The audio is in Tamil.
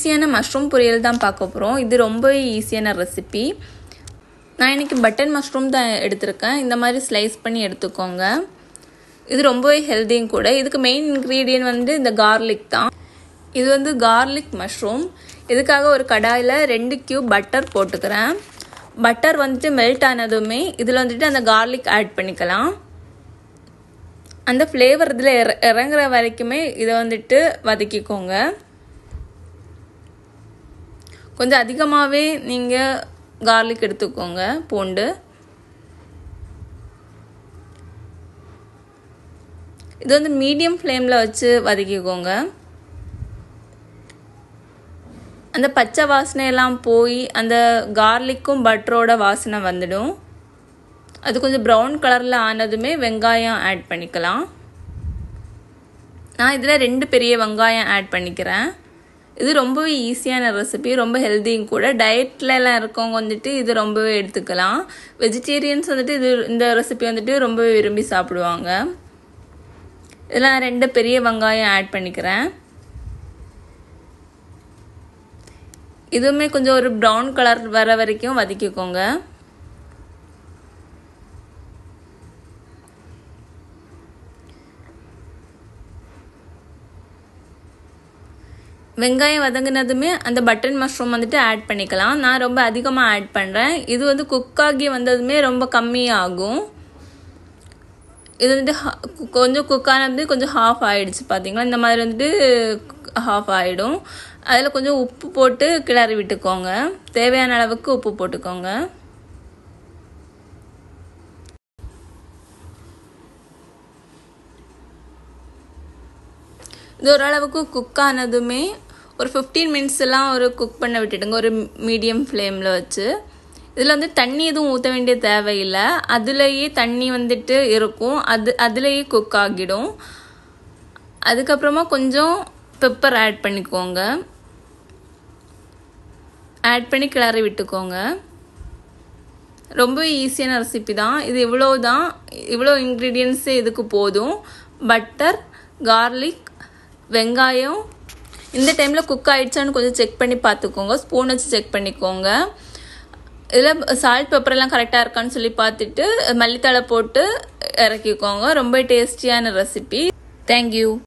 ஈஸியான மஷ்ரூம் பொரியல் தான் பார்க்க போகிறோம் இது ரொம்ப ஈஸியான ரெசிபி நான் இன்றைக்கி பட்டன் மஷ்ரூம் தான் எடுத்திருக்கேன் இந்த மாதிரி ஸ்லைஸ் பண்ணி எடுத்துக்கோங்க இது ரொம்பவே ஹெல்த்தியும் கூட இதுக்கு மெயின் இன்க்ரீடியன்ட் வந்து இந்த கார்லிக் தான் இது வந்து கார்லிக் மஷ்ரூம் இதுக்காக ஒரு கடாயில் ரெண்டு கியூப் பட்டர் போட்டுக்கிறேன் பட்டர் வந்துட்டு மெல்ட் ஆனதுமே இதில் வந்துட்டு அந்த கார்லிக் ஆட் பண்ணிக்கலாம் அந்த ஃப்ளேவர் இதில் இறங்குற வரைக்குமே இதை வந்துட்டு வதக்கிக்கோங்க கொஞ்சம் அதிகமாகவே நீங்கள் கார்லிக் எடுத்துக்கோங்க பூண்டு இது வந்து மீடியம் ஃப்ளேமில் வச்சு வதக்கிக்கோங்க அந்த பச்சை வாசனையெல்லாம் போய் அந்த கார்லிக்கும் பட்டரோட வாசனை வந்துடும் அது கொஞ்சம் ப்ரௌன் கலரில் ஆனதுமே வெங்காயம் ஆட் பண்ணிக்கலாம் நான் இதில் ரெண்டு பெரிய வெங்காயம் ஆட் பண்ணிக்கிறேன் இது ரொம்பவே ஈஸியான ரெசிபி ரொம்ப ஹெல்த்தியும் கூட டயட்லலாம் இருக்கவங்க வந்துட்டு இது ரொம்பவே எடுத்துக்கலாம் வெஜிடேரியன்ஸ் வந்துட்டு இது இந்த ரெசிபி வந்துட்டு ரொம்பவே விரும்பி சாப்பிடுவாங்க இதில் நான் ரெண்டு பெரிய வெங்காயம் ஆட் பண்ணிக்கிறேன் இதுவுமே கொஞ்சம் ஒரு ப்ரௌன் கலர் வர வரைக்கும் வதக்கிக்கோங்க வெங்காயம் வதங்கினதுமே அந்த பட்டன் மஷ்ரூம் வந்துட்டு ஆட் பண்ணிக்கலாம் நான் ரொம்ப அதிகமாக ஆட் பண்ணுறேன் இது வந்து குக் ஆகி வந்ததுமே ரொம்ப கம்மியாகும் இது வந்துட்டு கொஞ்சம் குக் ஆனது கொஞ்சம் ஹாஃப் ஆகிடுச்சு பார்த்தீங்களா இந்த மாதிரி வந்துட்டு ஹாஃப் ஆகிடும் அதில் கொஞ்சம் உப்பு போட்டு கிளறி விட்டுக்கோங்க தேவையான அளவுக்கு உப்பு போட்டுக்கோங்க இது ஓரளவுக்கு குக் ஆனதுமே ஒரு ஃபிஃப்டீன் மினிட்ஸ்லாம் ஒரு குக் பண்ண விட்டுடுங்க ஒரு மீடியம் ஃப்ளேமில் வச்சு இதில் வந்து தண்ணி எதுவும் ஊற்ற வேண்டிய தேவையில்லை அதுலேயே தண்ணி வந்துட்டு இருக்கும் அது அதுலேயே குக் ஆகிடும் அதுக்கப்புறமா கொஞ்சம் பெப்பர் ஆட் பண்ணிக்கோங்க ஆட் பண்ணி கிளறி விட்டுக்கோங்க ரொம்ப ஈஸியான ரெசிபி தான் இது இவ்வளோ தான் இவ்வளோ இன்க்ரீடியன்ஸே இதுக்கு போதும் பட்டர் கார்லிக் வெங்காயம் இந்த டைமில் குக் ஆகிடுச்சான்னு கொஞ்சம் செக் பண்ணி பார்த்துக்கோங்க ஸ்பூன் வச்சு செக் பண்ணிக்கோங்க இதில் சால்ட் பெப்பர்லாம் கரெக்டாக இருக்கான்னு சொல்லி பார்த்துட்டு மல்லித்தழை போட்டு இறக்கிக்கோங்க ரொம்ப டேஸ்டியான ரெசிபி தேங்க்யூ